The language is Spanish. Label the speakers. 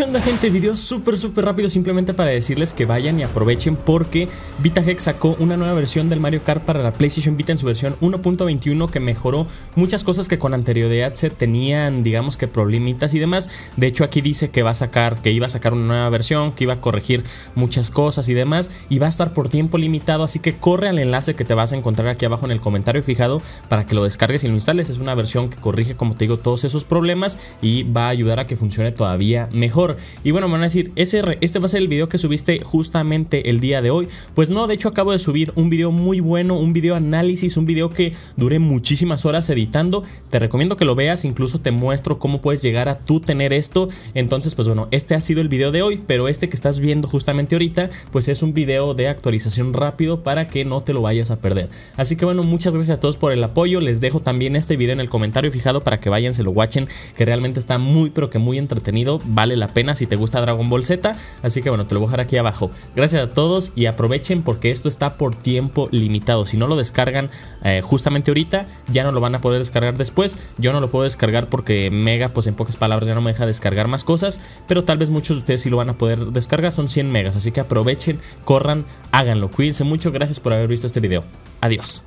Speaker 1: De gente? Video súper súper rápido simplemente para decirles que vayan y aprovechen porque VitaHex sacó una nueva versión del Mario Kart para la PlayStation Vita en su versión 1.21 que mejoró muchas cosas que con anterioridad se tenían digamos que problemitas y demás. De hecho aquí dice que va a sacar, que iba a sacar una nueva versión, que iba a corregir muchas cosas y demás y va a estar por tiempo limitado así que corre al enlace que te vas a encontrar aquí abajo en el comentario fijado para que lo descargues y lo instales. Es una versión que corrige como te digo todos esos problemas y va a ayudar a que funcione todavía mejor. Y bueno, me van a decir, ese, este va a ser el video que subiste justamente el día de hoy. Pues no, de hecho acabo de subir un video muy bueno, un video análisis, un video que duré muchísimas horas editando. Te recomiendo que lo veas, incluso te muestro cómo puedes llegar a tú tener esto. Entonces, pues bueno, este ha sido el video de hoy, pero este que estás viendo justamente ahorita, pues es un video de actualización rápido para que no te lo vayas a perder. Así que bueno, muchas gracias a todos por el apoyo. Les dejo también este video en el comentario fijado para que vayan, se lo watchen, que realmente está muy, pero que muy entretenido, vale la pena si te gusta Dragon Ball Z. Así que bueno, te lo voy a dejar aquí abajo. Gracias a todos y aprovechen porque esto está por tiempo limitado. Si no lo descargan eh, justamente ahorita, ya no lo van a poder descargar después. Yo no lo puedo descargar porque Mega, pues en pocas palabras, ya no me deja descargar más cosas. Pero tal vez muchos de ustedes sí lo van a poder descargar. Son 100 megas. Así que aprovechen, corran, háganlo. Cuídense mucho. Gracias por haber visto este video. Adiós.